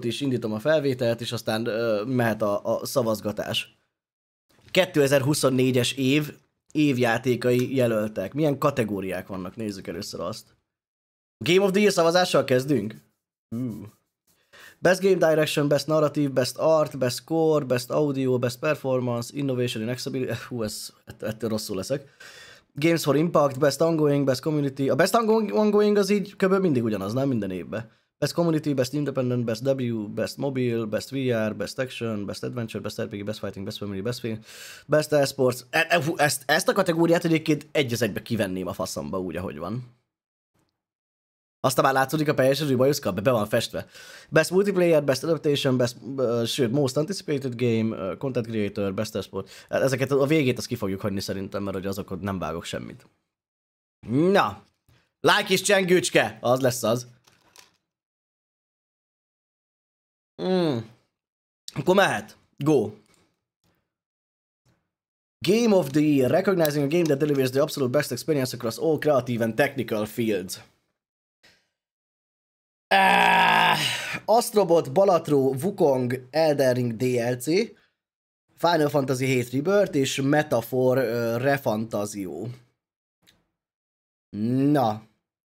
és indítom a felvételt, és aztán ö, mehet a, a szavazgatás. 2024-es év évjátékai jelöltek. Milyen kategóriák vannak? Nézzük először azt. Game of the Year szavazással kezdünk? Uh. Best Game Direction, Best Narrative, Best Art, Best Score, Best Audio, Best Performance, Innovation in Accessibility. Eh, hú, ez, ettől rosszul leszek. Games for Impact, Best Ongoing, Best Community. A Best Ongoing az így kb. mindig ugyanaz, nem minden évben. Best Community, Best Independent, Best W, Best Mobile, Best VR, Best Action, Best Adventure, Best RPG, Best Fighting, Best Family, Best Film, Best Esports. E e ezt, ezt a kategóriát egyébként egy az egybe kivenném a faszomba úgy, ahogy van. Aztán már látszódik a teljes az bajuszka, be van festve. Best Multiplayer, Best Adaptation, Best, uh, sőt, Most Anticipated Game, uh, Content Creator, Best Esport. E, ezeket a végét azt ki fogjuk hagyni szerintem, mert hogy azokat nem vágok semmit. Na, like és csengőcske, az lesz az. Mm. Akkor mehet. Go. Game of the Year. Recognizing a game that delivers the absolute best experience across all creative and technical fields. Uh, Astrobot, Balatro, Wukong, Eldering DLC, Final Fantasy 7 Rebirth és Metafor uh, eh, Refantazió. Na,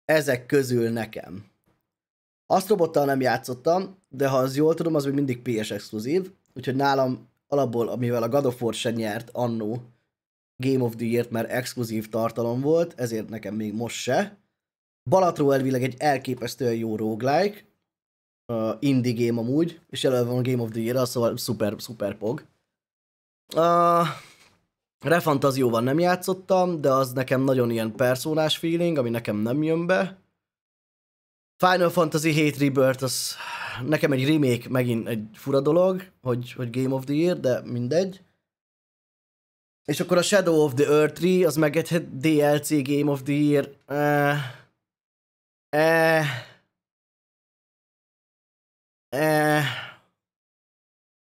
ezek közül nekem. Azt robottal nem játszottam, de ha az jól tudom, az még mindig PS exkluzív, úgyhogy nálam alapból, amivel a God of War se nyert annó Game of the Year-t, mert exkluzív tartalom volt, ezért nekem még most se. Balatról elvileg egy elképesztően jó roguelike, uh, indie game amúgy, és előbb van Game of the Year-ra, szóval szuper, szuper pog. Uh, Refantazióban nem játszottam, de az nekem nagyon ilyen personás feeling, ami nekem nem jön be. Final Fantasy 7 Rebirth, az nekem egy remake megint egy fura dolog, hogy, hogy Game of the Year, de mindegy. És akkor a Shadow of the Earth 3, az meg egy DLC Game of the Year. Uh, eh, uh, eh, uh, eh.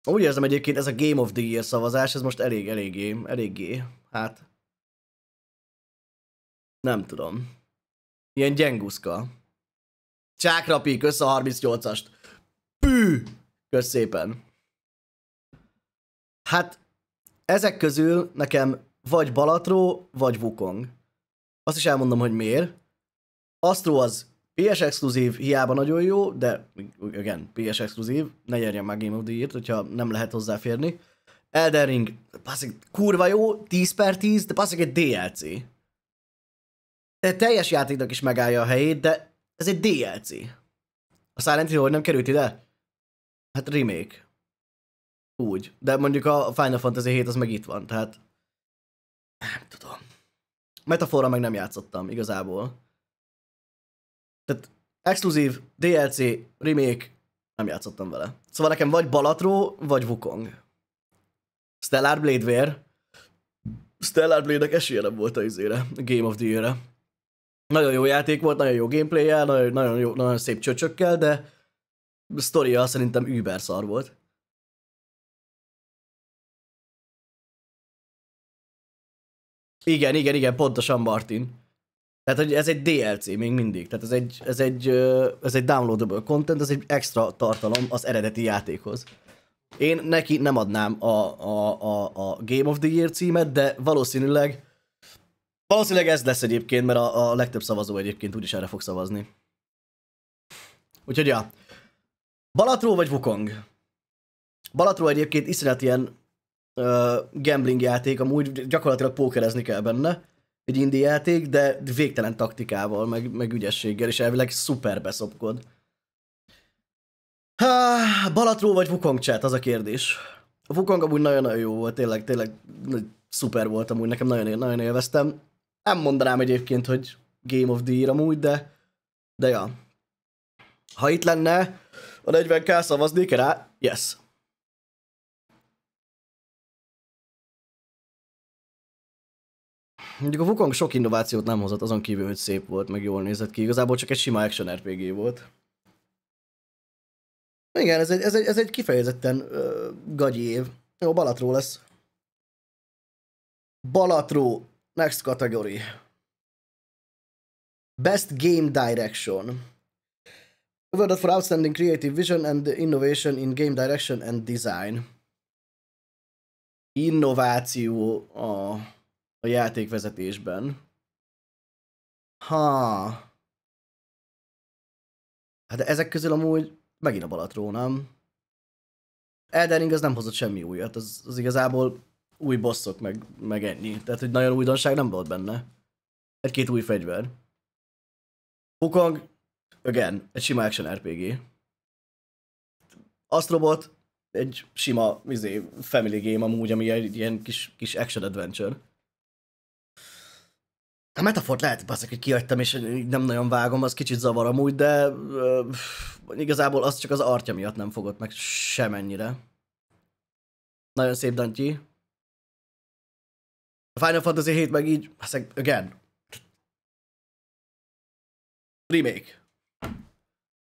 Úgy érzem egyébként ez a Game of the Year szavazás, ez most elég, eléggé, eléggé, hát. Nem tudom. Ilyen gyenguszka. Csákrapi, kösz a 38-ast. Pű! Kösz szépen. Hát ezek közül nekem vagy Balatró, vagy Wukong. Azt is elmondom, hogy miért. Astro az PS exkluzív, hiába nagyon jó, de igen, PS exkluzív, ne nyerjen már Game of the Year-t, hogyha nem lehet hozzáférni. Elden Ring, baszik, kurva jó, 10 per 10, de baszik egy DLC. De teljes játéknak is megállja a helyét, de ez egy DLC. A Silent Hill hogy nem került ide? Hát remake. Úgy. De mondjuk a Final Fantasy 7 az meg itt van, tehát... Nem tudom. Metaforra meg nem játszottam igazából. Tehát exkluzív, DLC, remake, nem játszottam vele. Szóval nekem vagy Balatró, vagy Wukong. Stellar Blade Stellar Blade-nek esélye nem volt a izére, Game of the Year-re. Nagyon jó játék volt, nagyon jó gameplay nagyon, nagyon, jó, nagyon szép csöcsökkel, de sztoria szerintem über szar volt. Igen, igen, igen, pontosan Martin. Tehát, hogy ez egy DLC még mindig. Tehát ez egy, ez egy, ez egy downloadable content, ez egy extra tartalom az eredeti játékhoz. Én neki nem adnám a, a, a, a Game of the Year címet, de valószínűleg Valószínűleg ez lesz egyébként, mert a, a legtöbb szavazó egyébként úgyis erre fog szavazni. Úgyhogy ja. Balatró vagy Wukong? Balatró egyébként iszonyat ilyen ö, gambling játék, amúgy gyakorlatilag pókerezni kell benne. Egy indi játék, de végtelen taktikával, meg, meg ügyességgel, és elvileg szuper beszopkod. Há, Balatró vagy Wukong chat, az a kérdés. A Wukong amúgy nagyon-nagyon jó volt, tényleg, tényleg szuper volt amúgy, nekem nagyon, nagyon élveztem. Nem mondanám egyébként, hogy Game of the Year amúgy, de, de ja. Ha itt lenne, a 40k szavaznék rá, yes. Mondjuk a Wukong sok innovációt nem hozott, azon kívül, hogy szép volt, meg jól nézett ki. Igazából csak egy sima action RPG volt. Igen, ez egy, ez egy, ez egy kifejezetten uh, gagyi év. Jó, Balatró lesz. Balatró Next category. Best Game Direction. Awarded for Outstanding Creative Vision and Innovation in Game Direction and Design. Innováció a, a játékvezetésben. Ha. Hát de ezek közül amúgy megint a Balatról, nem? Eldering az nem hozott semmi újat, az, az igazából új bosszok, meg, meg ennyi. Tehát, hogy nagyon újdonság nem volt benne. Egy-két új fegyver. Pukong, igen, egy sima action RPG. Astrobot, egy sima izé, family game amúgy, ami egy ilyen kis, kis action adventure. A Metafort lehet, baszik, hogy kiadtam, és nem nagyon vágom, az kicsit zavar amúgy, de ö, igazából az csak az artja miatt nem fogott meg semennyire. Nagyon szép Dantyi. A Final Fantasy 7 meg így, hát again. Remake.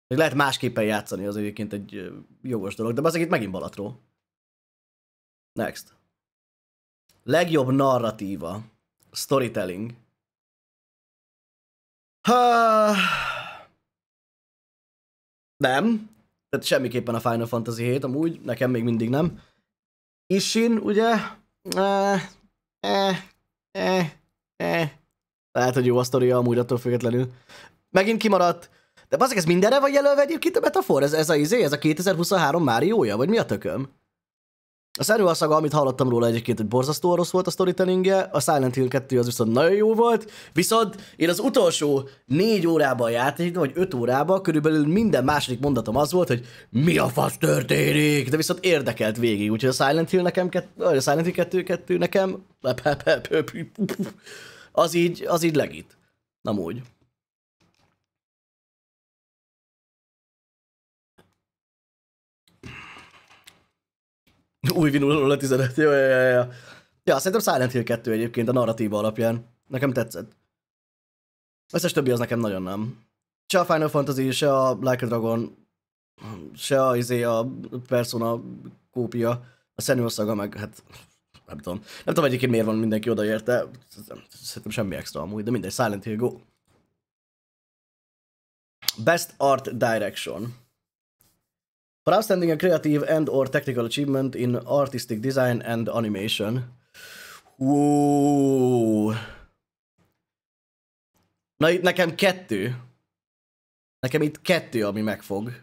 Még lehet másképpen játszani, az egyébként egy jogos dolog, de az itt megint Balatról. Next. Legjobb narratíva. Storytelling. Ha... Nem. Tehát semmiképpen a Final Fantasy 7, amúgy nekem még mindig nem. Ishin, ugye? Eh, eh, eh, eh. Lehet, hogy jó a sztoria amúgy attól függetlenül. Megint kimaradt. De bazik, ez mindenre vagy jelölve egyébként a metafor? Ez, ez a izé, ez a 2023 Máriója, vagy mi a tököm? A erőaszaga, amit hallottam róla egyébként, hogy borzasztó rossz volt a storytellingje, a Silent Hill 2 az viszont nagyon jó volt, viszont én az utolsó négy órában játék, vagy öt órában körülbelül minden második mondatom az volt, hogy mi a fasz történik, de viszont érdekelt végig, úgyhogy a Silent Hill nekem, a Silent Hill 2, 2 nekem, az így, az így legit. Nem úgy. Új vinulólat üzenet, jó, jó, jó. ja. Ja, szerintem Silent Hill 2 egyébként a narratíva alapján. Nekem tetszett. Összes többi az nekem nagyon nem. Se a Final Fantasy, se a Like a Dragon, se a, izé, a Persona kópia, a Senua szaga, meg hát nem tudom. Nem tudom egyébként miért van mindenki odaérte. Szerintem semmi extra amúgy, de mindegy, Silent Hill Go. Best Art Direction. For outstanding a creative and or technical achievement in artistic design and animation. Wow. Na itt nekem kettő. Nekem itt kettő, ami megfog.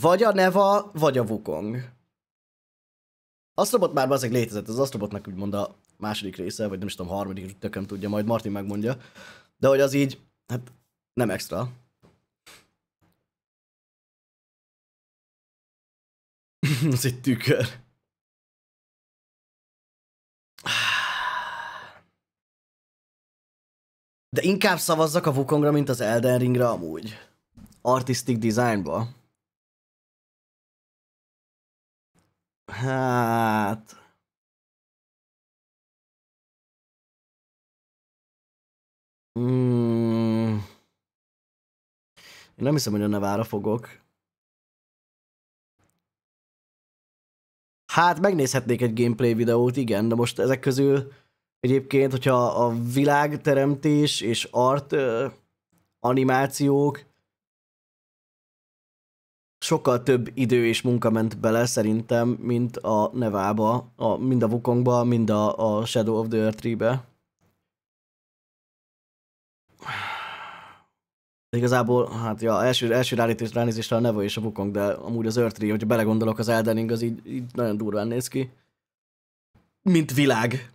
Vagy a Neva, vagy a Wukong. Astrobot már azért létezett, az Astrobotnak úgymond a második része, vagy nem is tudom, harmadik, tököm tudja, majd Martin megmondja. De hogy az így, hát nem extra. Az egy tükör. De inkább szavazzak a Wukongra, mint az Elden Ringra amúgy. Artistic designba. Hát... Hmm. Én nem hiszem, hogy a nevára fogok. Hát megnézhetnék egy gameplay videót, igen, de most ezek közül egyébként, hogyha a világteremtés és art animációk sokkal több idő és munka ment bele szerintem, mint a Nevába, a, mind a Wukongba, mind a, a Shadow of the Earth 3-be. De igazából, hát ja, első, első ránézés, ránézésre a Nevo és a Wukong, de amúgy az Earth hogy belegondolok, az Elden Ring az így, így nagyon durván néz ki. Mint világ.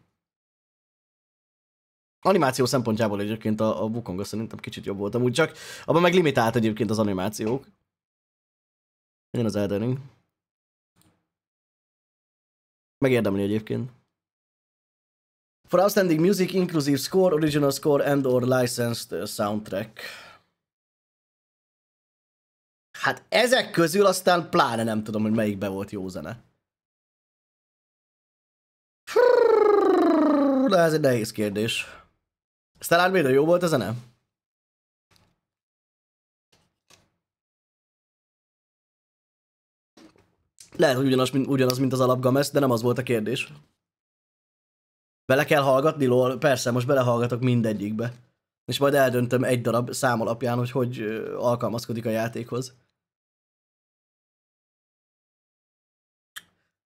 Animáció szempontjából egyébként a, a Wukong szerintem kicsit jobb volt, amúgy csak abban meg limitált egyébként az animációk. Milyen az Elden Ring. Megérdemli egyébként. For outstanding music, inclusive score, original score and or licensed uh, soundtrack. Hát ezek közül aztán pláne nem tudom, hogy melyikbe volt jó zene. De ez egy nehéz kérdés. Stellar Maiden jó volt a zene? Lehet, hogy ugyanaz, mint, ugyanaz, mint az alapgamesz, de nem az volt a kérdés. Bele kell hallgatni, lol? Persze, most belehallgatok mindegyikbe. És majd eldöntöm egy darab szám alapján, hogy hogy alkalmazkodik a játékhoz.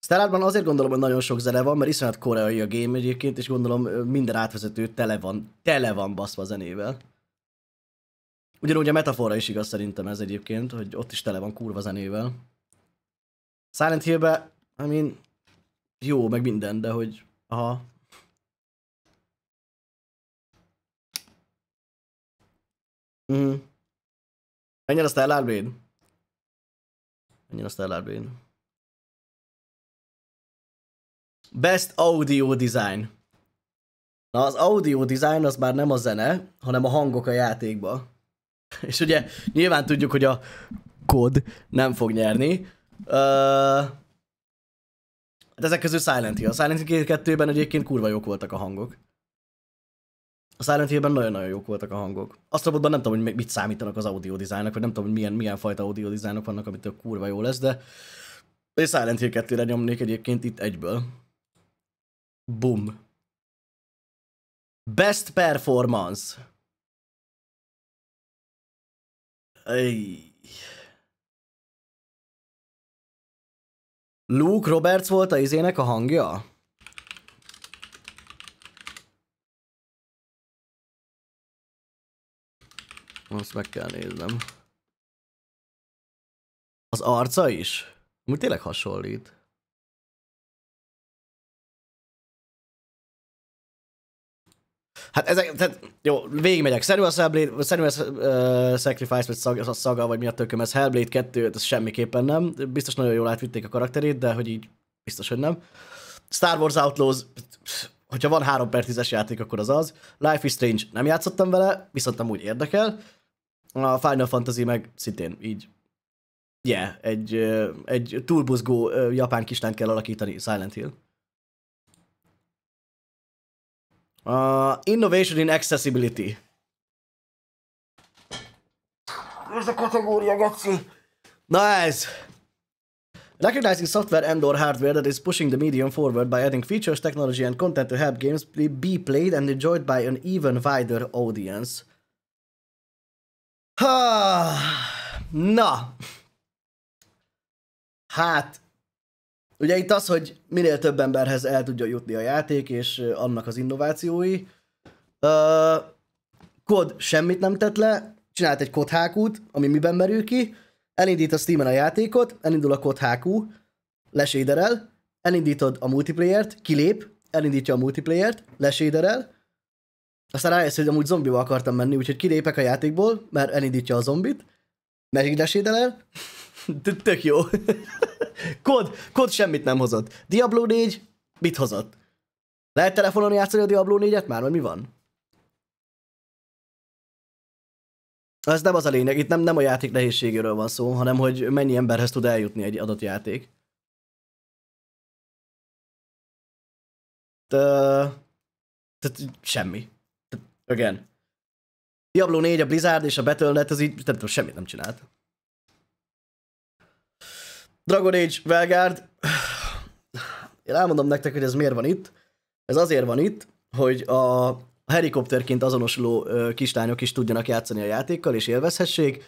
Starlightban azért gondolom, hogy nagyon sok zene van, mert iszonyat koreai a game egyébként, és gondolom minden átvezető tele van, tele van baszva a zenével. Ugyanúgy a metafora is igaz szerintem ez egyébként, hogy ott is tele van kurva zenével. Silent Hill-be, I mean, jó, meg minden, de hogy, aha. Mm. Menjen a Stellar Blade? Menjen a Stellar Blade? Best Audio Design. Na, az audio design az már nem a zene, hanem a hangok a játékba. És ugye nyilván tudjuk, hogy a kod nem fog nyerni. Uh, hát de ezek közül Silent Hill. A Silent Hill 2-ben egyébként kurva jók voltak a hangok. A Silent Hill-ben nagyon-nagyon jók voltak a hangok. Azt robotban nem tudom, hogy mit számítanak az audio designnak, vagy nem tudom, hogy milyen, milyen fajta audio designok vannak, amitől kurva jó lesz, de én Silent Hill 2-re nyomnék egyébként itt egyből. Boom. Best performance. Ay. Luke Roberts volt a izének a hangja? Azt meg kell néznem. Az arca is? Mi tényleg hasonlít. Hát ezek, tehát jó, végigmegyek. a Hellblade, Senua uh, Sacrifice, vagy szaga, szaga, vagy mi a tököm, ez Hellblade 2, ez semmiképpen nem. Biztos nagyon jól átvitték a karakterét, de hogy így biztos, hogy nem. Star Wars Outlaws, hogyha van 3 per 10-es játék, akkor az az. Life is Strange, nem játszottam vele, viszont nem úgy érdekel. A Final Fantasy meg szintén így Yeah, egy, egy túlbuzgó japán kislányt kell alakítani Silent Hill. Uh, innovation in accessibility. Ez a kategória, Gaci. Nice. Recognizing software and or hardware that is pushing the medium forward by adding features, technology and content to help games be played and enjoyed by an even wider audience. Na! Hát, Ugye itt az, hogy minél több emberhez el tudja jutni a játék, és annak az innovációi. Uh, kod semmit nem tett le, csinált egy hákút, ami miben merül ki, elindít a Steam-en a játékot, elindul a kothákú, leséderel, elindítod a multiplayer-t, kilép, elindítja a multiplayer-t, leséderel, aztán rájössz, hogy amúgy zombival akartam menni, úgyhogy kilépek a játékból, mert elindítja a zombit, megint lesédelel, Tök jó. kod, kod semmit nem hozott. Diablo 4 mit hozott? Lehet telefonon játszani a Diablo 4-et már, vagy mi van? Ez nem az a lényeg, itt nem, nem a játék nehézségéről van szó, hanem hogy mennyi emberhez tud eljutni egy adott játék. Tehát semmi. Again. Diablo 4, a Blizzard és a Battle.net, az így nem tudom, semmit nem csinált. Dragon Age Velgárd, én elmondom nektek, hogy ez miért van itt. Ez azért van itt, hogy a helikopterként azonosuló kislányok is tudjanak játszani a játékkal, és élvezhessék.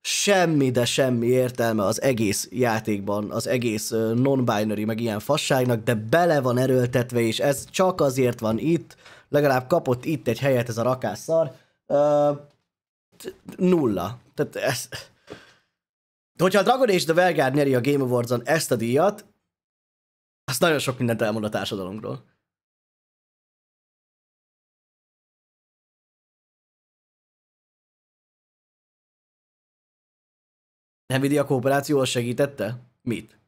Semmi, de semmi értelme az egész játékban, az egész non-binary, meg ilyen fasságnak, de bele van erőltetve, és ez csak azért van itt, legalább kapott itt egy helyet ez a rakásszar. Uh, nulla. Tehát ez, de hogyha a Dragon és the Vanguard nyeri a Game Awards-on ezt a díjat, az nagyon sok mindent elmond a társadalomról. Nvidia kooperációval segítette? Mit?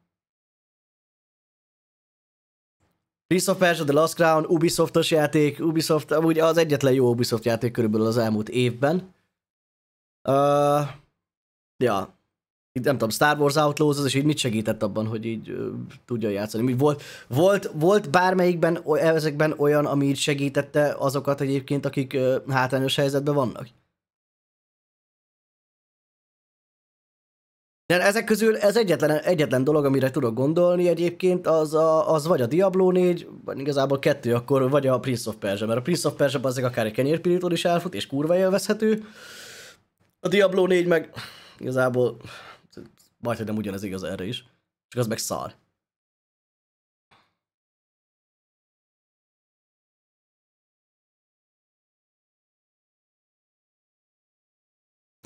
Prince of Persia, The Last Crown, Ubisoftos játék, Ubisoft, amúgy az egyetlen jó Ubisoft játék körülbelül az elmúlt évben. Uh, ja, nem tudom, Star Wars Outlaws, az és így mit segített abban, hogy így ö, tudja játszani? volt, volt, volt bármelyikben ezekben olyan, ami így segítette azokat egyébként, akik ö, hátrányos helyzetben vannak? De ezek közül ez egyetlen, egyetlen dolog, amire tudok gondolni egyébként, az, a, az vagy a Diablo 4, vagy igazából kettő, akkor vagy a Prince of Persia, mert a Prince of Persia azért akár egy kenyérpirítól is elfut, és kurva élvezhető. A Diablo 4 meg igazából majd, hogy nem ugyanez igaz erre is. Csak az meg szar.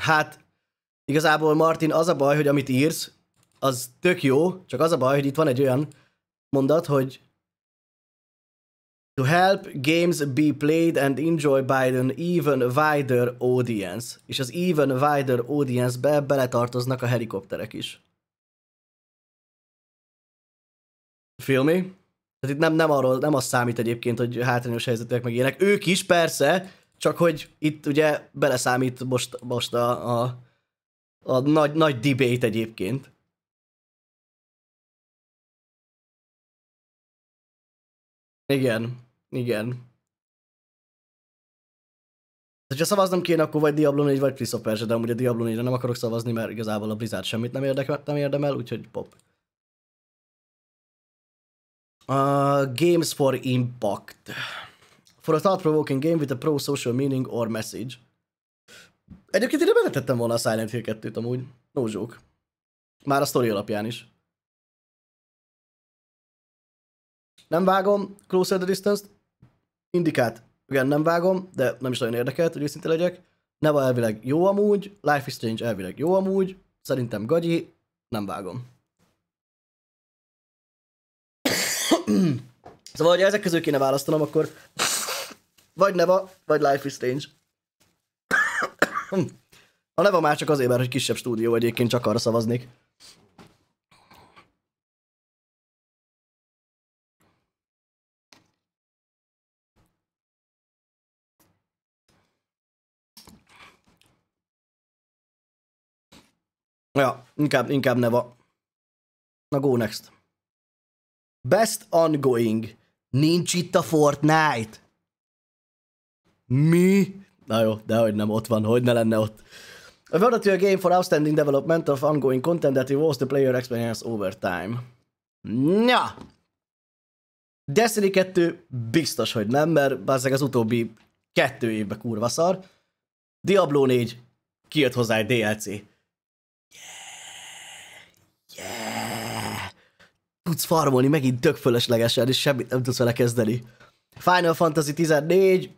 Hát, igazából Martin, az a baj, hogy amit írsz, az tök jó, csak az a baj, hogy itt van egy olyan mondat, hogy to help games be played and enjoyed by an even wider audience. És az even wider audience-be beletartoznak a helikopterek is. Feel me? Tehát itt nem, nem, arról, nem az számít egyébként, hogy hátrányos helyzetek meg ilyenek. Ők is persze, csak hogy itt ugye beleszámít most, most a, a, a nagy, nagy debate egyébként. Igen, igen. Ha szavaznom kéne, akkor vagy Diablo 4, vagy Prince of Persia, de amúgy a Diablo 4-re nem akarok szavazni, mert igazából a Blizzard semmit nem, érdemel, nem érdemel, úgyhogy pop. Uh, games for Impact. For a thought-provoking game with a pro-social meaning or message. Egyébként ide beletettem volna a Silent Hill 2-t amúgy. No joke. Már a sztori alapján is. Nem vágom Closer the Distance-t, Indikát igen, nem vágom, de nem is nagyon érdekelt, hogy őszinte legyek. Neva elvileg jó amúgy, Life is Strange elvileg jó amúgy, szerintem gagyi, nem vágom. szóval, hogy ezek közül kéne választanom, akkor vagy Neva, vagy Life is Strange. A Neva már csak azért, mert hogy kisebb stúdió egyébként csak arra szavaznék. Ja, inkább, inkább neva. Na, go next. Best ongoing. Nincs itt a Fortnite? Mi? Na jó, dehogy nem ott van, hogy ne lenne ott. A World a game for outstanding development of ongoing content that evolves the player experience over time. Ja! Destiny 2 biztos, hogy nem, mert bázzeg az utóbbi kettő évben kurva szar. Diablo 4 kijött hozzá egy DLC. tudsz farmolni megint tök fölöslegesen, és semmit nem tudsz vele kezdeni. Final Fantasy 14, I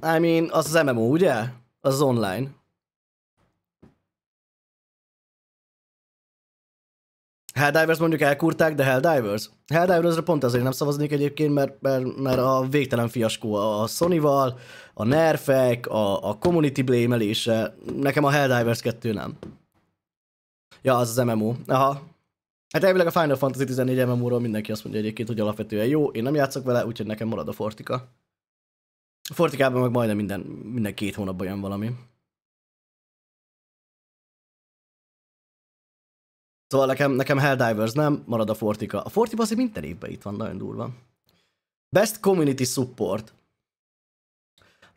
mean, az az MMO, ugye? Az, online. Helldivers mondjuk elkurták, de Helldivers? Helldiversre pont azért nem szavaznék egyébként, mert, mert, mert a végtelen fiaskó a Sonyval, a nerfek, a, a community blame elése. Nekem a Helldivers 2 nem. Ja, az az MMO. Aha, Hát elvileg a Final Fantasy 14 MMO-ról mindenki azt mondja egyébként, hogy alapvetően jó, én nem játszok vele, úgyhogy nekem marad a Fortika. A Fortikában meg majdnem minden, minden két hónapban jön valami. Szóval nekem, nekem Helldivers nem, marad a Fortika. A Fortiba azért minden évben itt van, nagyon durva. Best Community Support.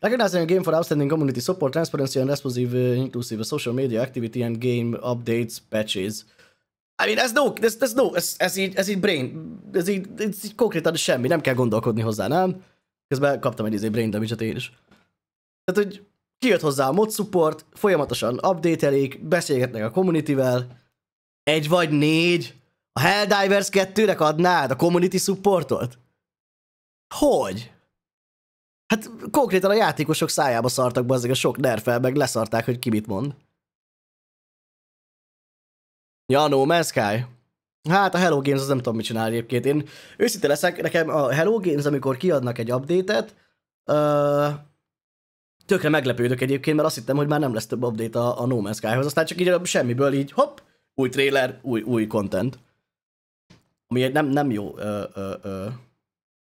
Recognizing a game for outstanding community support, transparency and responsive, uh, inclusive social media activity and game updates, patches. I mean, ez no, ez, ez no, ez, ez, így, ez így brain, ez így, ez így konkrétan semmi, nem kell gondolkodni hozzá, nem? Közben kaptam egy izé brain damage én is. Tehát, hogy kijött hozzá a mod support, folyamatosan update-elik, beszélgetnek a community-vel, egy vagy négy, a Helldivers 2-nek adnád a community supportot? Hogy? Hát konkrétan a játékosok szájába szartak be ezek a sok nerfel, meg leszarták, hogy ki mit mond. Ja, No Man's Sky. Hát a Hello Games az nem tudom, mit csinál egyébként. Én őszinte leszek, nekem a Hello Games, amikor kiadnak egy update-et, uh, tökre meglepődök egyébként, mert azt hittem, hogy már nem lesz több update a, a No Man's Skyhoz, aztán csak így semmiből így hopp, új trailer, új, új content. Ami egy nem, nem jó ö, ö, ö,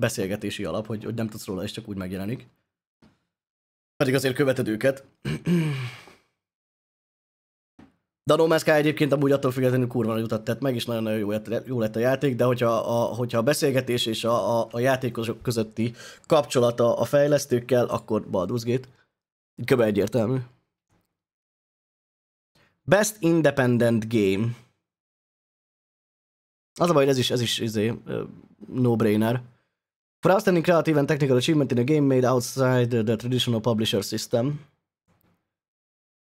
beszélgetési alap, hogy, hogy nem tudsz róla, és csak úgy megjelenik. Pedig azért követed őket. De a No Man's Sky egyébként amúgy attól függetlenül kurva nagy utat tett meg, és nagyon-nagyon jó, lett, jó lett a játék, de hogyha a, hogyha a beszélgetés és a, a, a játékosok közötti kapcsolata a fejlesztőkkel, akkor Baldur's Gate. Köbben egyértelmű. Best Independent Game. Az a baj, hogy ez is, ez is izé, no-brainer. For outstanding creative and technical achievement in a game made outside the traditional publisher system.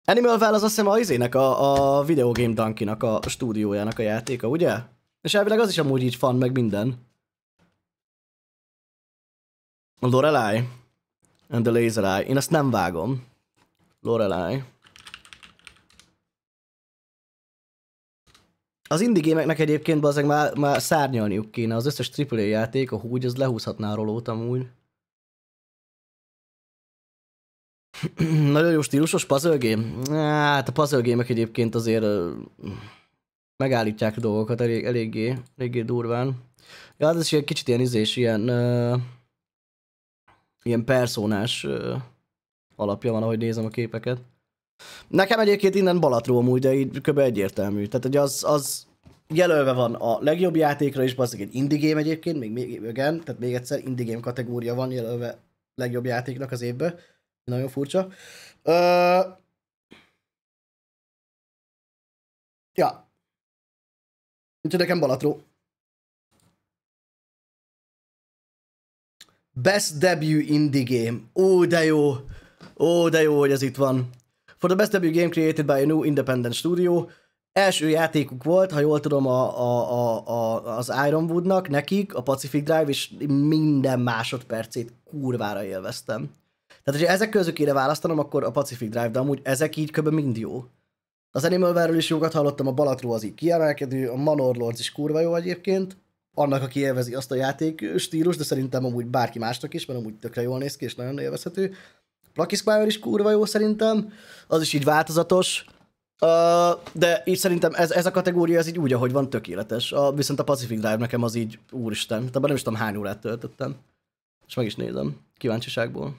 Animal Well az azt hiszem a izének, a, a Video Game Dunkinak, a stúdiójának a játéka, ugye? És elvileg az is amúgy így fan, meg minden. A Lorelai and the Laser Eye. Én azt nem vágom. Lorelai. Az indie gémeknek egyébként bazeg már, már szárnyalniuk kéne. Az összes AAA játék, a húgy, az lehúzhatná a rolót amúgy. Nagyon jó stílusos puzzle game? Hát a puzzle game egyébként azért megállítják dolgokat elég, eléggé, eléggé durván. Ja, hát ez is egy kicsit ilyen izés, ilyen, uh, ilyen personás uh, alapja van, ahogy nézem a képeket. Nekem egyébként innen Balatról amúgy, de így kb. egyértelmű. Tehát hogy az, az jelölve van a legjobb játékra is, bazzik egy indie game egyébként, még, még, igen, tehát még egyszer indie game kategória van jelölve legjobb játéknak az évben. Nagyon furcsa. Ö... Ja. Nincs nekem Balatró. Best debut indie game. Ó, de jó. Ó, de jó, hogy ez itt van. For the best debut game created by a new independent studio. Első játékuk volt, ha jól tudom, a, a, a, a, az Ironwoodnak, nekik, a Pacific Drive, és minden másodpercét kurvára élveztem. Tehát, hogyha ezek közül kéne választanom, akkor a Pacific Drive, de amúgy ezek így kb. mind jó. Az Verről is jókat hallottam, a Balatró az így kiemelkedő, a Manor Lords is kurva jó egyébként. Annak, aki élvezi azt a játék stílus, de szerintem amúgy bárki másnak is, mert amúgy tökre jól néz ki, és nagyon élvezhető. Plucky Squire is kurva jó szerintem, az is így változatos. Uh, de így szerintem ez, ez a kategória az így úgy, ahogy van, tökéletes. A, viszont a Pacific Drive nekem az így, úristen, de nem is tudom hány órát töltöttem. És meg is nézem, kíváncsiságból.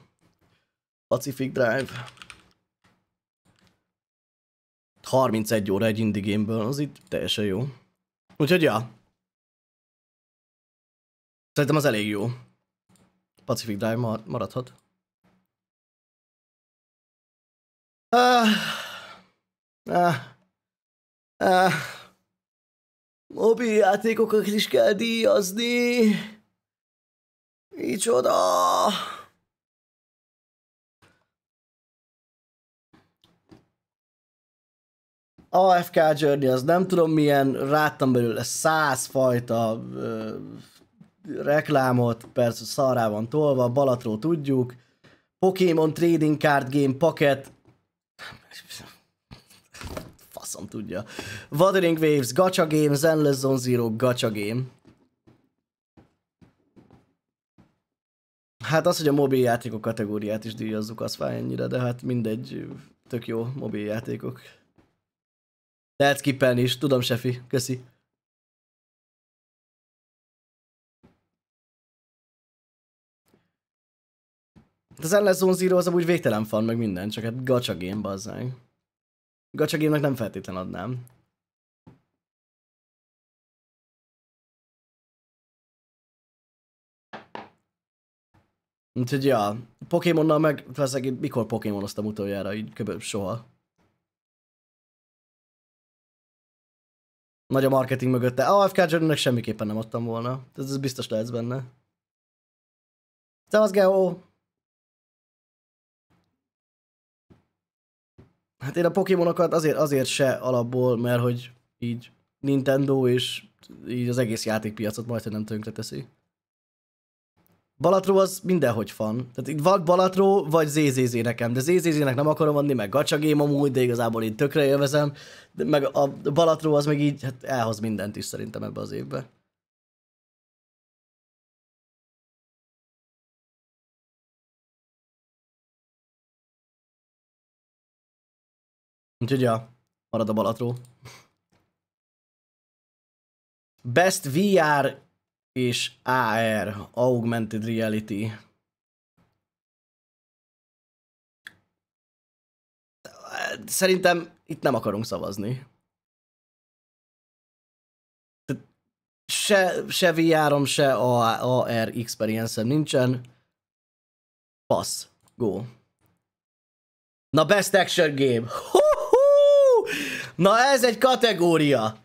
Pacific Drive. 31 óra egy indie gameből, az itt teljesen jó. Úgyhogy ja. Szerintem az elég jó. Pacific Drive mar maradhat. Ah. Ah. Ah. Mobil játékokat is kell díjazni. Micsoda! AFK Journey, az nem tudom milyen, ráttam belőle száz fajta ö, reklámot, persze szarrá van tolva, Balatról tudjuk, Pokémon Trading Card Game Pocket. faszom tudja, Wuthering Waves, Gacha Games, Zenless Zone Zero, Gacha Game. Hát az, hogy a mobiljátékok kategóriát is díjazzuk, az fáj ennyire, de hát mindegy, tök jó mobiljátékok. játékok. Lehet skippelni is, tudom, Sefi, köszi. Az Endless Zone Zero az amúgy végtelen fan, meg minden, csak hát gacha game, bazzánk. Gacha game nem feltétlen adnám. Úgyhogy ja, Pokémonnal meg, persze mikor Pokémonoztam utoljára, így kb. soha. nagy a marketing mögötte. AFK Journey-nek semmiképpen nem adtam volna. Ez, ez biztos lehetsz benne. Szevasz, Geo! Hát én a Pokémonokat azért, azért se alapból, mert hogy így Nintendo és így az egész játékpiacot majd, hogy nem tönkreteszi. teszi. Balatró az mindenhogy van, Tehát itt vagy Balatró, vagy ZZZ nekem, de ZZZ-nek nem akarom adni, meg Gacha Game amúgy, de igazából itt tökre élvezem, de meg a Balatró az meg így hát elhoz mindent is szerintem ebbe az évbe. Úgyhogy ja, marad a Balatró. Best VR és AR, Augmented Reality. Szerintem itt nem akarunk szavazni. Se, se VR-om, se AR experience nincsen. Pass. Go. Na, Best Action Game. Hú-hú! Na ez egy kategória.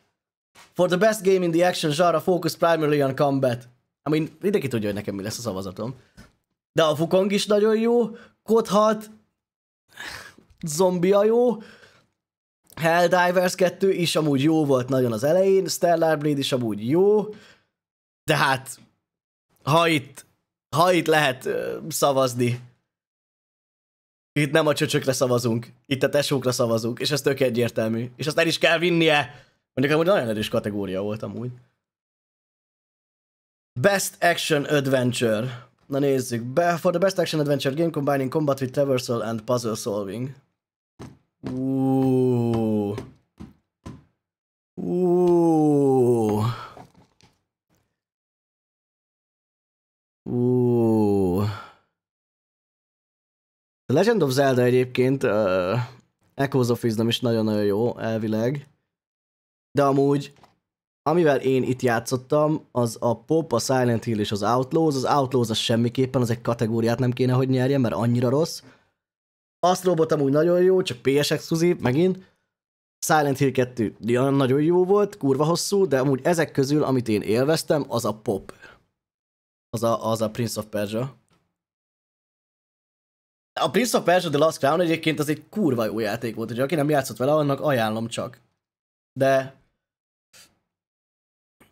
For the best game in the action genre, focus primarily on combat. I mean, mindenki tudja, hogy nekem mi lesz a szavazatom. De a Fukong is nagyon jó, Kothat, Zombia jó, Helldivers 2 is amúgy jó volt nagyon az elején, Stellar Blade is amúgy jó, de hát, ha itt, ha itt lehet uh, szavazni, itt nem a csöcsökre szavazunk, itt a tesókra szavazunk, és ez tök egyértelmű, és azt el is kell vinnie, Mondjuk amúgy nagyon erős kategória volt amúgy. Best Action Adventure. Na nézzük. Be, for the best action adventure game combining combat with traversal and puzzle solving. Ooh. Ooh. Ooh. The Legend of Zelda egyébként uh, Echoes of Wisdom is nagyon-nagyon jó, elvileg de amúgy amivel én itt játszottam, az a Pop, a Silent Hill és az Outlaws. Az Outlaws az semmiképpen, az egy kategóriát nem kéne, hogy nyerjen, mert annyira rossz. robot amúgy nagyon jó, csak PS exkluzív, megint. Silent Hill 2 ja, nagyon jó volt, kurva hosszú, de amúgy ezek közül, amit én élveztem, az a Pop. Az a, az a Prince of Persia. A Prince of Persia The Last Crown egyébként az egy kurva jó játék volt, hogy aki nem játszott vele, annak ajánlom csak. De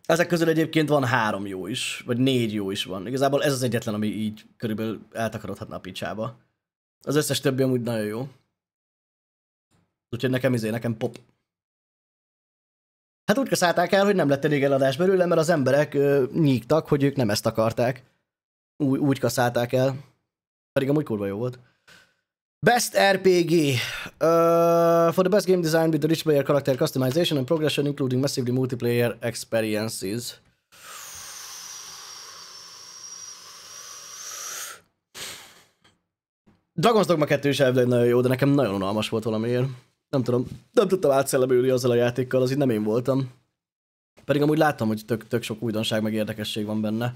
ezek közül egyébként van három jó is, vagy négy jó is van. Igazából ez az egyetlen, ami így körülbelül eltakarodhatna a picsába. Az összes többi amúgy nagyon jó. Úgyhogy nekem izé, nekem pop. Hát úgy kaszálták el, hogy nem lett elég eladás belőle, mert az emberek ö, nyíktak, hogy ők nem ezt akarták. Úgy, úgy kaszálták el. Pedig amúgy kurva jó volt. Best RPG. Uh, for the best game design with the rich player character customization and progression, including massively multiplayer experiences. Dragon's Dogma 2 is elvileg nagyon jó, de nekem nagyon unalmas volt valamiért. Nem tudom, nem tudtam átszellemülni azzal a játékkal, az itt nem én voltam. Pedig amúgy láttam, hogy tök, tök sok újdonság meg érdekesség van benne.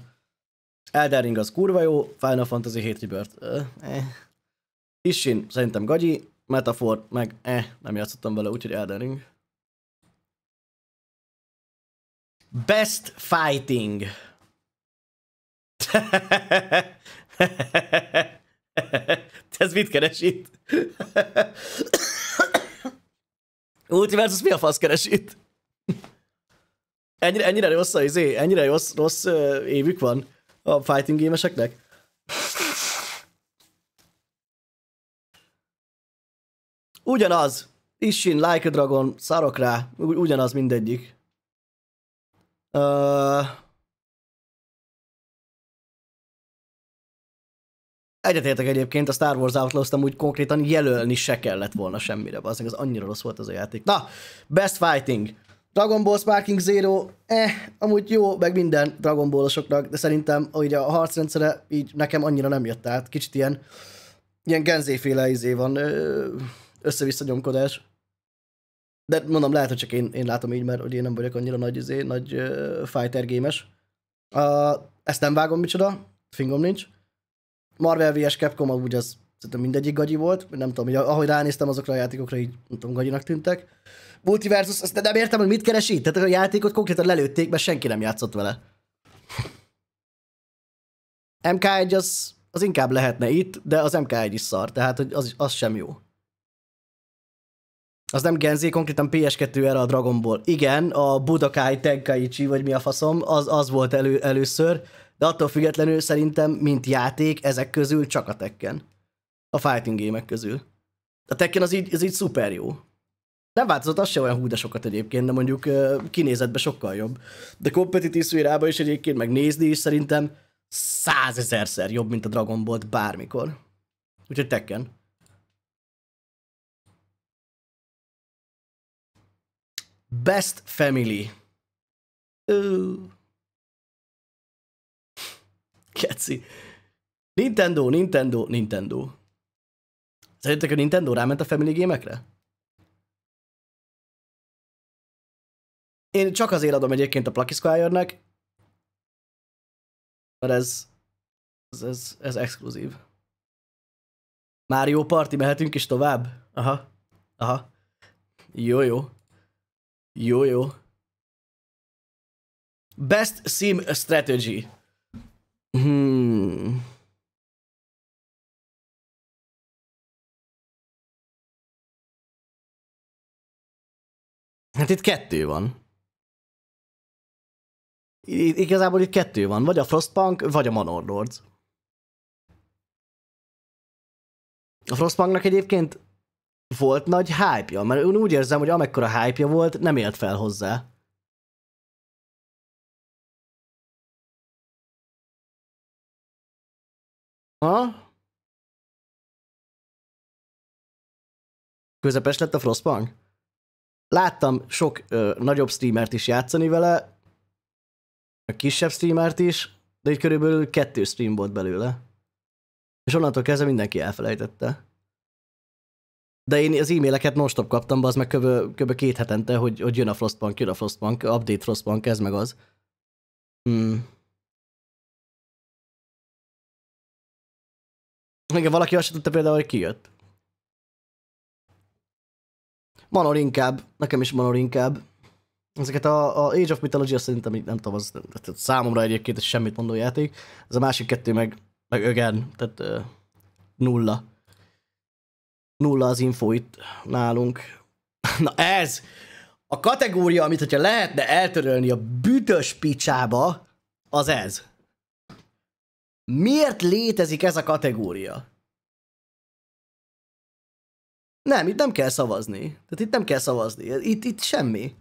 Elden Ring az kurva jó, Final Fantasy 7 Rebirth. Uh, eh. Ishin szerintem gagyi, metafor meg eh, nem játszottam vele, úgyhogy Elden Ring. Best fighting. Ez mit keres itt? Multiversus mi a fasz keres itt? Ennyire, ennyire rossz az, izé, ennyire rossz, rossz évük van a fighting gémeseknek? Ugyanaz. Ishin, Like a Dragon, szarok rá. Ugyanaz mindegyik. Uh... Egyetértek egyébként, a Star Wars outlaws úgy konkrétan jelölni se kellett volna semmire, valószínűleg az annyira rossz volt az a játék. Na, Best Fighting. Dragon Ball Sparking Zero, eh, amúgy jó, meg minden Dragon Ballosoknak, de szerintem ugye a harcrendszere így nekem annyira nem jött át. Kicsit ilyen, ilyen genzéféle izé van. Ö- össze-vissza nyomkodás. De mondom, lehet, hogy csak én, én látom így, mert hogy én nem vagyok annyira nagy, izé, nagy uh, fighter gémes. Uh, ezt nem vágom micsoda, fingom nincs. Marvel vs. Capcom amúgy az szerintem mindegyik gagyi volt, nem tudom, hogy ahogy ránéztem azokra a játékokra, így nem tudom, gagyinak tűntek. Multiversus, azt nem értem, hogy mit keres itt, tehát a játékot konkrétan lelőtték, mert senki nem játszott vele. MK1 az, az inkább lehetne itt, de az MK1 is szar, tehát hogy az, az sem jó. Az nem Genzi, konkrétan PS2 erre a Dragonból Igen, a Budokai Tenkaichi, vagy mi a faszom, az, az volt elő, először, de attól függetlenül szerintem, mint játék, ezek közül csak a Tekken. A fighting gémek közül. A Tekken az így, az így szuper jó. Nem változott az se olyan hú sokat egyébként, de mondjuk kinézetbe sokkal jobb. De kompetitív szférában is egyébként megnézni is szerintem százezerszer jobb, mint a Dragon Ball bármikor. Úgyhogy Tekken. Best Family. Ö... Keci. Nintendo, Nintendo, Nintendo. Szerintetek a Nintendo ráment a Family gémekre? Én csak azért adom egyébként a Plucky Squire-nek, mert ez, ez, ez, ez exkluzív. Mario Party, mehetünk is tovább? Aha, aha. Jó, jó. Jó, jó. Best Sim Strategy. Hmm. Hát itt kettő van. Itt igazából itt kettő van, vagy a Frostpunk, vagy a Manor Lords. A Frostpunknak egyébként volt nagy hype-ja, mert én úgy érzem, hogy amekkora hype-ja volt, nem élt fel hozzá. Ha? Közepes lett a Frostpunk? Láttam sok ö, nagyobb streamert is játszani vele, a kisebb streamert is, de így körülbelül kettő stream volt belőle. És onnantól kezdve mindenki elfelejtette. De én az e-maileket nonstop kaptam, az meg kb. kb két hetente, hogy, hogy jön a Frostpunk, jön a Frostpunk, update Frostpunk, ez meg az. Hmm. Igen, valaki azt tudta például, hogy kijött. Manor inkább, nekem is Manor inkább. Ezeket a, a Age of Mythology azt szerintem, nem tudom, az, az számomra egyébként egy semmit mondó játék. Ez a másik kettő meg, meg ögen, tehát uh, nulla. Nulla az info itt nálunk. Na ez! A kategória, amit hogyha lehetne eltörölni a büdös picsába, az ez. Miért létezik ez a kategória? Nem, itt nem kell szavazni. Tehát itt nem kell szavazni. Itt, itt semmi.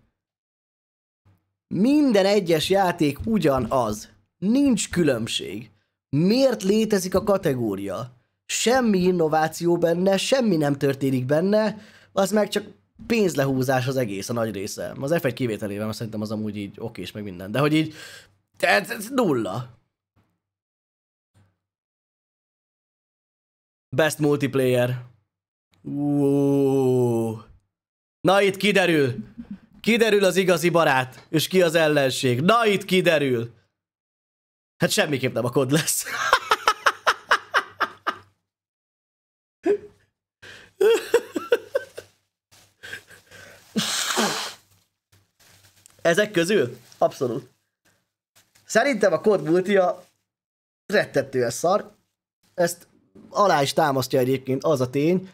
Minden egyes játék ugyanaz. Nincs különbség. Miért létezik a kategória? semmi innováció benne, semmi nem történik benne, az meg csak pénzlehúzás az egész a nagy része. Az F1 kivételével, mert szerintem az amúgy így és meg minden. De hogy így, ez, ez nulla. Best multiplayer. Uuuh. Na itt kiderül. Kiderül az igazi barát, és ki az ellenség. Na itt kiderül. Hát semmiképp nem a kod lesz. Ezek közül? Abszolút. Szerintem a kod multia rettetően szar. Ezt alá is támasztja egyébként az a tény,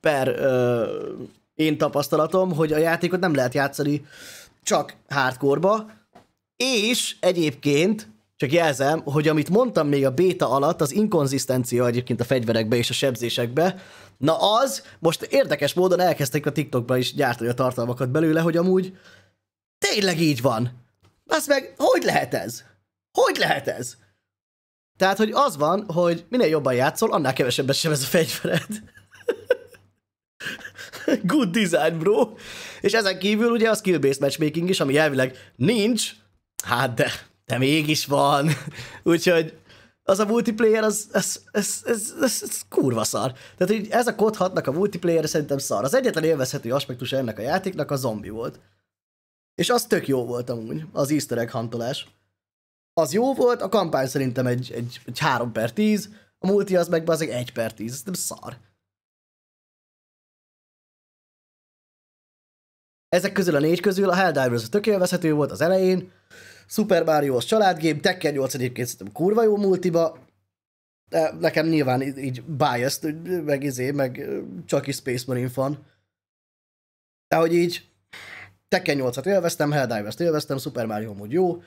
per ö, én tapasztalatom, hogy a játékot nem lehet játszani csak hardcore és egyébként, csak jelzem, hogy amit mondtam még a béta alatt, az inkonzisztencia egyébként a fegyverekbe és a sebzésekbe, na az, most érdekes módon elkezdték a TikTokba is gyártani a tartalmakat belőle, hogy amúgy Tényleg így van. Azt meg, hogy lehet ez? Hogy lehet ez? Tehát, hogy az van, hogy minél jobban játszol, annál kevesebbet sem ez a fegyvered. Good design, bro. És ezen kívül ugye a skill-based matchmaking is, ami elvileg nincs, hát de, de mégis van. Úgyhogy az a multiplayer, az, az, az, az, az, az kurva szar. Tehát hogy ez a kod a multiplayer szerintem szar. Az egyetlen élvezhető aspektus ennek a játéknak a zombi volt. És az tök jó volt amúgy, az easter egg hantolás. Az jó volt, a kampány szerintem egy, egy, egy 3 per 10, a multi az meg az egy 1 per 10, ez nem szar. Ezek közül a négy közül a Helldivers a tökélvezhető volt az elején, Super Mario-os családgame, Tekken 8 egyébként szerintem kurva jó multiba, de nekem nyilván így, így biased, meg izé, meg csak is Space Marine fan. De hogy így, Tekken 8-at élveztem, Helldivers-t élveztem, Super Mario amúgy jó,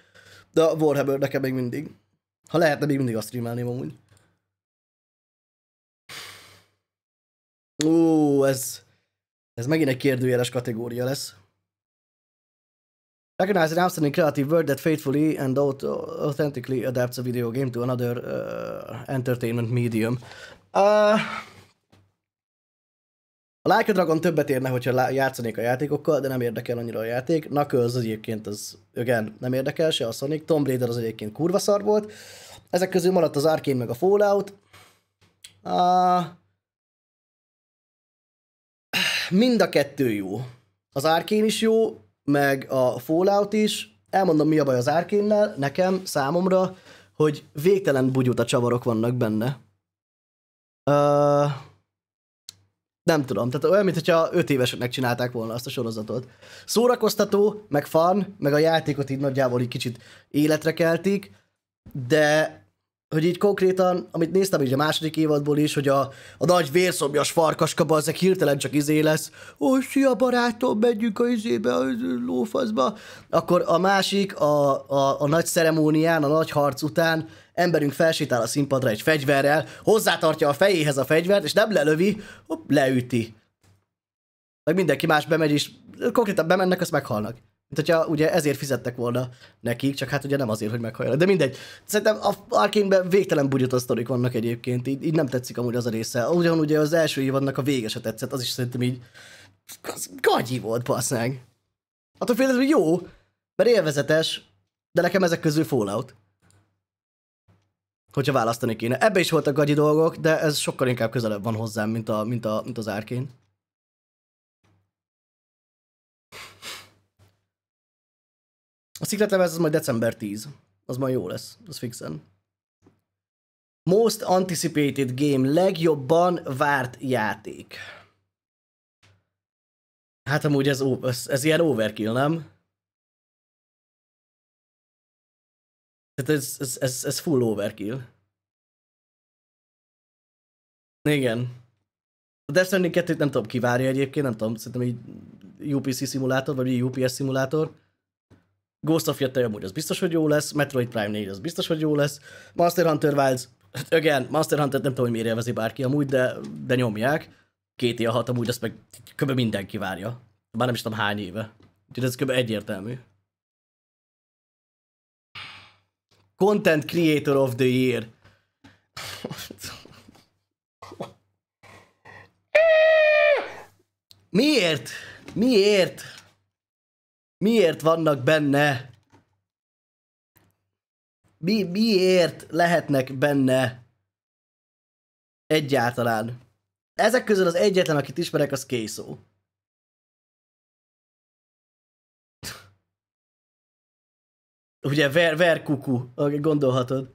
de a Warhammer nekem még mindig. Ha lehetne, még mindig azt streamelném amúgy. Ó, ez, ez megint egy kérdőjeles kategória lesz. Recognize an outstanding creative word that faithfully and authentically adapts a video game to another uh, entertainment medium. Uh, a Like a Dragon többet érne, hogyha játszanék a játékokkal, de nem érdekel annyira a játék. Knuckles egyébként az, igen, nem érdekel, se a Sonic. Tomb Raider az egyébként kurva szar volt. Ezek közül maradt az Arkane meg a Fallout. A... mind a kettő jó. Az Arkane is jó, meg a Fallout is. Elmondom, mi a baj az arkane nekem, számomra, hogy végtelen bugyuta csavarok vannak benne. Uh, nem tudom, tehát olyan, mintha öt éveseknek csinálták volna azt a sorozatot. Szórakoztató, meg fan, meg a játékot így nagyjából egy kicsit életre keltik, de hogy így konkrétan, amit néztem így a második évadból is, hogy a, a nagy vérszomjas farkaskaba, ezek hirtelen csak izé lesz, ó, szia barátom, megyünk a izébe, a lófaszba. Akkor a másik, a, a, a nagy szeremónián, a nagy harc után emberünk felsétál a színpadra egy fegyverrel, hozzátartja a fejéhez a fegyvert, és nem lelövi, hopp, leüti. Meg mindenki más bemegy, és konkrétan bemennek, azt meghalnak. Mint hogyha ugye ezért fizettek volna nekik, csak hát ugye nem azért, hogy meghalljanak. De mindegy. Szerintem a arkane végtelen bugyuta sztorik vannak egyébként, így, így, nem tetszik amúgy az a része. Ugyan ugye az első évadnak a vége se tetszett, az is szerintem így gagyi volt, basszág. Attól félhető, hogy jó, mert élvezetes, de nekem ezek közül Fallout hogyha választani kéne. Ebbe is voltak gagyi dolgok, de ez sokkal inkább közelebb van hozzám, mint, a, mint, a, mint az árkén. A szikletlemez az majd december 10. Az majd jó lesz, az fixen. Most Anticipated Game, legjobban várt játék. Hát amúgy ez, ez, ez ilyen overkill, nem? Tehát ez, ez, ez, ez full overkill. Igen. A Death Stranding 2 nem tudom, ki várja egyébként, nem tudom, szerintem egy UPC szimulátor, vagy egy UPS szimulátor. Ghost of Yeti amúgy az biztos, hogy jó lesz, Metroid Prime 4 az biztos, hogy jó lesz, Master Hunter Wilds, hát igen, Master Hunter nem tudom, hogy miért élvezi bárki amúgy, de, de nyomják. Két a 6 amúgy azt meg kb. mindenki várja. Már nem is tudom hány éve. Úgyhogy ez kb. egyértelmű. Content Creator of the Year. Miért? Miért? Miért vannak benne? Mi, miért lehetnek benne egyáltalán? Ezek közül az egyetlen, akit ismerek, az Készó. Ugye ver, ver kuku, gondolhatod.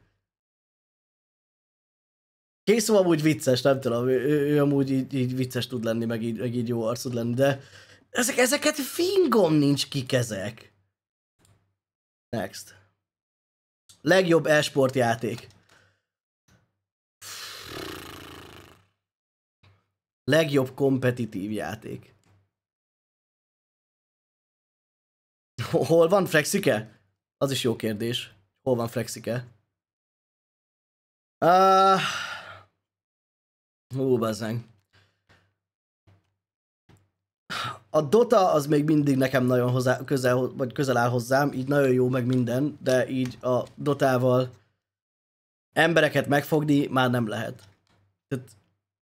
szóval amúgy vicces, nem tudom, ő, ő, ő amúgy így, így vicces tud lenni, meg így, meg így jó arc tud lenni, de ezek, ezeket fingom nincs kik ezek. Next. Legjobb e-sport játék. Legjobb kompetitív játék. Hol van Flexike? Az is jó kérdés. Hol van Frexike? Ah, hú, bazzánk. A Dota az még mindig nekem nagyon hozzá, közel, vagy közel áll hozzám, így nagyon jó meg minden, de így a Dotával embereket megfogni már nem lehet. Tehát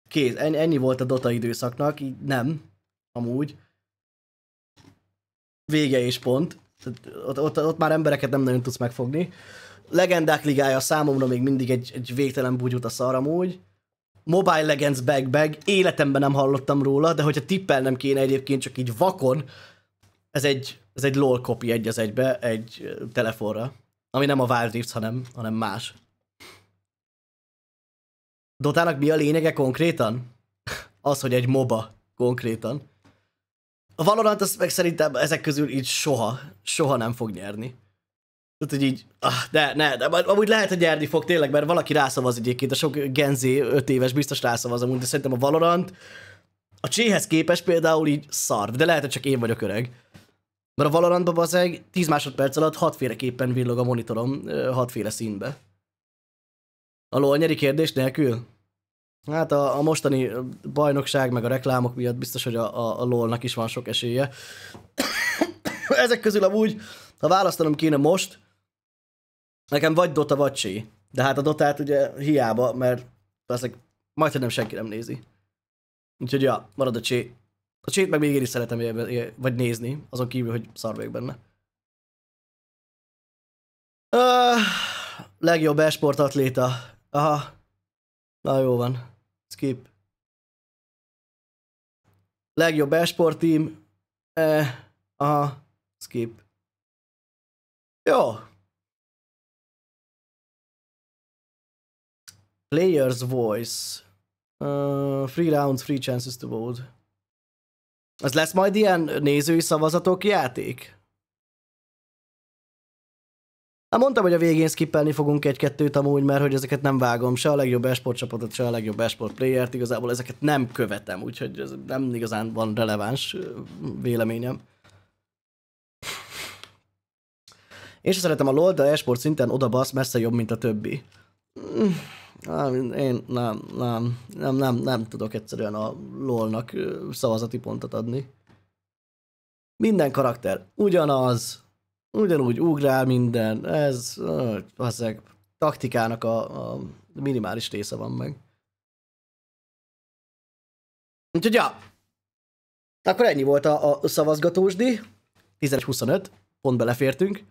kéz, ennyi, ennyi volt a Dota időszaknak, így nem, amúgy. Vége és pont. Ott, ott, ott már embereket nem nagyon tudsz megfogni. Legendák ligája számomra még mindig egy, egy végtelen bugyut a szar amúgy. Mobile Legends Bag Bag, életemben nem hallottam róla, de hogyha tippel nem kéne egyébként csak így vakon, ez egy, ez egy LOL copy egy az egybe, egy telefonra. Ami nem a Wild Rift, hanem, hanem más. Dotának mi a lényege konkrétan? Az, hogy egy MOBA konkrétan. A Valorant azt meg szerintem ezek közül így soha, soha nem fog nyerni. Tehát, hogy így, ah, ne, ne, de amúgy lehet, hogy nyerni fog tényleg, mert valaki rászavaz egyébként, a sok Genzi 5 éves biztos rászavaz amúgy, de szerintem a Valorant a cséhez képes például így szar, de lehet, hogy csak én vagyok öreg. Mert a Valorantban bazeg 10 másodperc alatt hatféleképpen villog a monitorom hatféle színbe. A LOL nyeri kérdés nélkül? Hát a, a mostani bajnokság, meg a reklámok miatt biztos, hogy a, a, a LOL-nak is van sok esélye. Ezek közül amúgy, ha választanom kéne most, nekem vagy Dota, vagy Csé. De hát a Dotát ugye hiába, mert persze majdnem nem senki nem nézi. Úgyhogy ja, marad a Csé. A Csét meg még én is szeretem vagy nézni, azon kívül, hogy szar benne. Uh, legjobb esportatléta. Aha, Na jó van. Skip. Legjobb esport team. Eh, aha, skip. Jó. Player's voice. Uh, free rounds, free chances to vote. Az lesz majd ilyen nézői szavazatok játék? Hát mondtam, hogy a végén skippelni fogunk egy-kettőt amúgy, mert hogy ezeket nem vágom, se a legjobb esport csapatot, se a legjobb esport playert, igazából ezeket nem követem, úgyhogy ez nem igazán van releváns véleményem. Én sem szeretem a LOL, de esport szinten oda basz messze jobb, mint a többi. Mm, én nem, nem, nem, nem, nem tudok egyszerűen a LOL-nak szavazati pontot adni. Minden karakter ugyanaz, ugyanúgy ugrál minden, ez azért taktikának a, a minimális része van meg. Úgyhogy ja, akkor ennyi volt a, a szavazgatósdi, 11-25, pont belefértünk,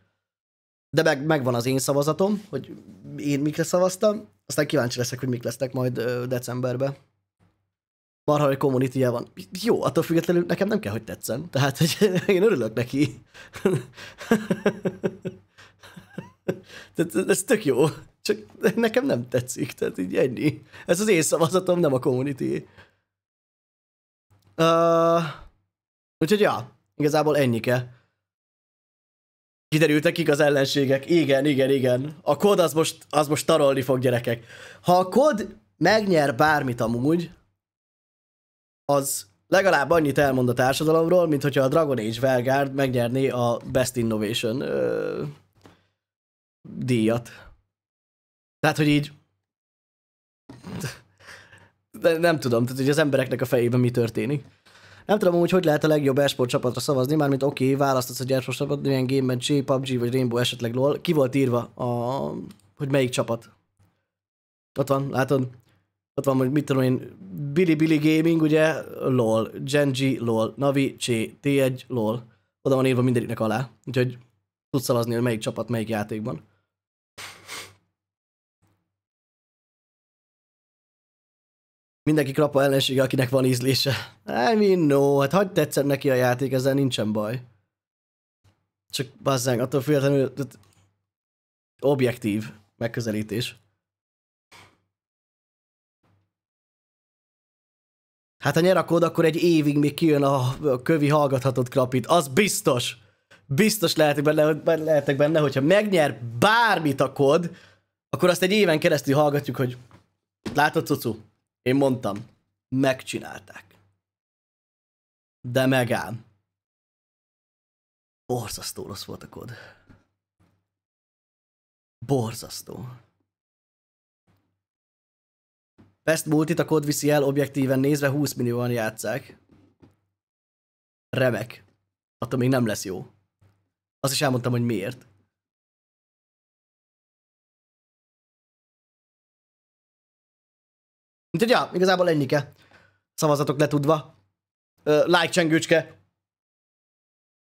de meg, megvan az én szavazatom, hogy én mikre szavaztam, aztán kíváncsi leszek, hogy mik lesznek majd decemberben marha egy community van. Jó, attól függetlenül nekem nem kell, hogy tetszen. Tehát hogy én örülök neki. Tehát ez tök jó. Csak nekem nem tetszik, tehát így ennyi. Ez az én szavazatom, nem a community. Uh, úgyhogy ja, igazából ennyike. Kiderültek kik az ellenségek. Igen, igen, igen. A kod az most, az most tarolni fog, gyerekek. Ha a kod megnyer bármit amúgy, az legalább annyit elmond a társadalomról, mint hogyha a Dragon Age Velgárd megnyerné a Best Innovation ö, díjat. Tehát, hogy így... De nem tudom, tehát hogy az embereknek a fejében mi történik. Nem tudom hogy hogy lehet a legjobb esport csapatra szavazni, mármint oké, okay, választasz egy esport csapat, milyen Game G, PUBG vagy Rainbow, esetleg LOL. Ki volt írva, a, hogy melyik csapat? Ott van, látod? Ott van, hogy mit tudom én, Billy Billy Gaming, ugye, LOL, Genji, LOL, Navi, C, T1, LOL. Oda van írva mindeniknek alá, úgyhogy tudsz szavazni, hogy melyik csapat melyik játékban. Mindenki krapa ellensége, akinek van ízlése. I mean, no, hát hagyd tetszett neki a játék, ezzel nincsen baj. Csak bazzánk, attól függetlenül objektív megközelítés. Hát ha kód, akkor egy évig még kijön a kövi hallgathatott krapit. Az biztos. Biztos lehetek benne, lehetek benne, hogyha megnyer bármit a kod, akkor azt egy éven keresztül hallgatjuk, hogy látod, cucu? Én mondtam. Megcsinálták. De megám. Borzasztó rossz volt a kód, Borzasztó. Best multit a kod viszi el objektíven nézve 20 millióan játszák. Remek. Attól még nem lesz jó. Azt is elmondtam, hogy miért. Úgyhogy ja, igazából ennyike. Szavazatok letudva. Like csengőcske,